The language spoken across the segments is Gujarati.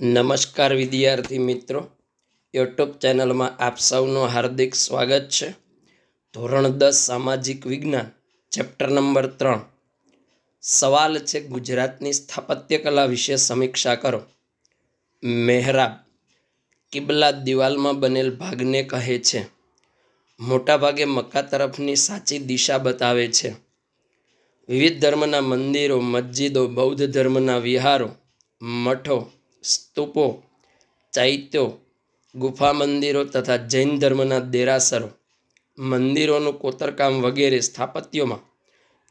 નમસ્કાર વિદ્યાર્થી મિત્રો યુટ્યુબ ચેનલમાં આપ સૌનું હાર્દિક સ્વાગત છે ધોરણ દસ સામાજિક વિજ્ઞાન ચેપ્ટર નંબર ત્રણ સવાલ છે ગુજરાતની સ્થાપત્ય કલા વિશે સમીક્ષા કરો મહેરાબ કિબલા દિવાલમાં બનેલ ભાગને કહે છે મોટાભાગે મક્કા તરફની સાચી દિશા બતાવે છે વિવિધ ધર્મના મંદિરો મસ્જિદો બૌદ્ધ ધર્મના વિહારો મઠો સ્તૂપો ચૈત્યો ગુફા મંદિરો તથા જૈન ધર્મના દેરાસરો મંદિરોનું કોતરકામ વગેરે સ્થાપત્યોમાં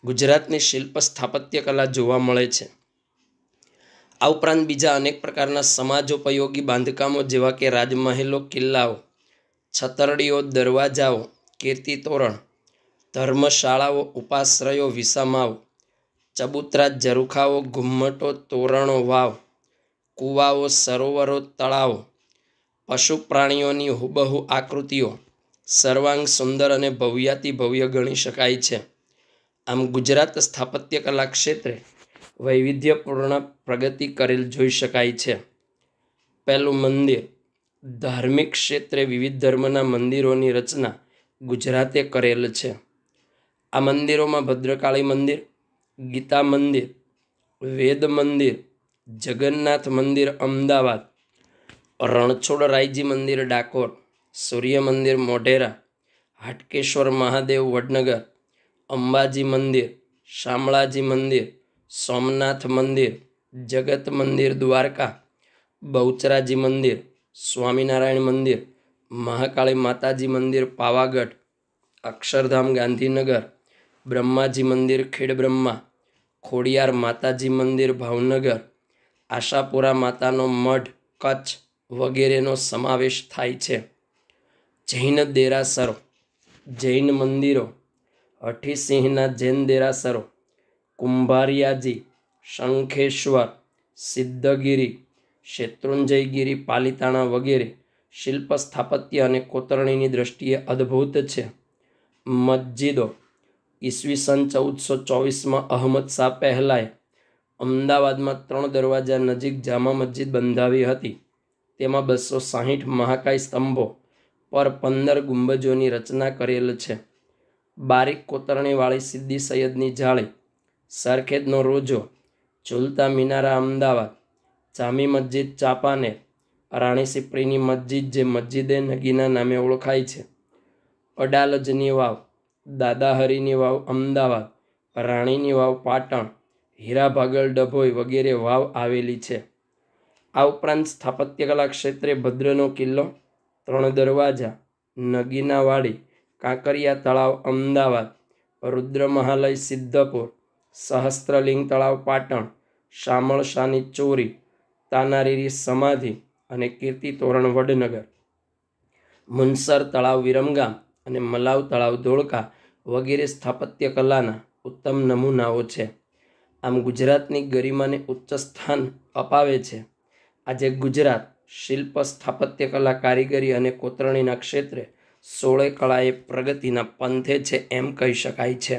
ગુજરાતની શિલ્પ સ્થાપત્ય કલા જોવા મળે છે આ ઉપરાંત બીજા અનેક પ્રકારના સમાજોપયોગી બાંધકામો જેવા કે રાજમહેલો કિલ્લાઓ છતરડીઓ દરવાજાઓ કીર્તિ તોરણ ધર્મશાળાઓ ઉપાશ્રયો વિસામાઓ ચબુતરા ઝરૂખાઓ ઘુમ્મટો તોરણો વાવ કૂવાઓ સરોવરો તળાવો પશુ પ્રાણીઓની હુબહુ આકૃતિઓ સર્વાંગ સુંદર અને ભવ્યાતિ ભવ્ય ગણી શકાય છે આમ ગુજરાત સ્થાપત્ય કલા ક્ષેત્રે વૈવિધ્યપૂર્ણ પ્રગતિ કરેલ જોઈ શકાય છે પહેલું મંદિર ધાર્મિક ક્ષેત્રે વિવિધ ધર્મના મંદિરોની રચના ગુજરાતે કરેલ છે આ મંદિરોમાં ભદ્રકાળી મંદિર ગીતા મંદિર વેદ મંદિર જગન્નાથ મંદિર અમદાવાદ રણછોડ રાયજી મંદિર ડાકોર સૂર્ય મંદિર મોઢેરા હાટકેશ્વર મહાદેવ વડનગર અંબાજી મંદિર શામળાજી મંદિર સોમનાથ મંદિર જગત મંદિર દ્વારકા બહુચરાજી મંદિર સ્વામિનારાયણ મંદિર મહાકાળી માતાજી મંદિર પાવાગઢ અક્ષરધામ ગાંધીનગર બ્રહ્માજી મંદિર ખેડબ્રહ્મા ખોડિયાર માતાજી મંદિર ભાવનગર આશાપુરા માતાનો મઢ કચ્છ વગેરેનો સમાવેશ થાય છે જૈન દેરાસરો જૈન મંદિરો હઠીસિંહના જૈન દેરાસરો કુંભારિયાજી શંખેશ્વર સિદ્ધગીરી શેત્રુંજયગીરી પાલિતાણા વગેરે શિલ્પ સ્થાપત્ય અને કોતરણીની દ્રષ્ટિએ અદ્ભુત છે મસ્જિદો ઈસવીસન ચૌદસો ચોવીસમાં અહમદ શાહ પહેલાંય અમદાવાદમાં ત્રણ દરવાજા નજીક જામા મસ્જિદ બંધાવી હતી તેમાં બસો સાહીઠ મહાકાય સ્તંભો પર પંદર ગુંબજોની રચના કરેલ છે બારીક કોતરણીવાળી સિદ્ધિ સૈયદની જાળી સરખેજનો રોજો ઝૂલતા મિનારા અમદાવાદ જામી મસ્જિદ ચાપાને રાણી સિપ્રીની મસ્જિદ જે મસ્જિદે નગીના નામે ઓળખાય છે અડાલજની વાવ દાદાહરીની વાવ અમદાવાદ રાણીની વાવ પાટણ હીરાભાગળ ડભોઈ વગેરે વાવ આવેલી છે આ ઉપરાંત સ્થાપત્યકલા ક્ષેત્રે ભદ્રનો કિલ્લો ત્રણ દરવાજા નગીનાવાડી કાંકરિયા તળાવ અમદાવાદ રુદ્રમહાલય સિદ્ધપુર સહસ્ત્રલિંગ તળાવ પાટણ શામળ શાની ચોરી તાનારીરી સમાધિ અને કીર્તિ તોરણ વડનગર મુનસર તળાવ વિરમગામ અને મલાવ તળાવ ધોળકા વગેરે સ્થાપત્ય કલાના ઉત્તમ નમૂનાઓ છે આમ ગુજરાતની ગરિમાને ઉચ્ચ સ્થાન અપાવે છે આજે ગુજરાત શિલ્પ સ્થાપત્ય કલા કારીગરી અને કોતરણીના ક્ષેત્રે સોળે કળાએ પ્રગતિના પંથે છે એમ કહી શકાય છે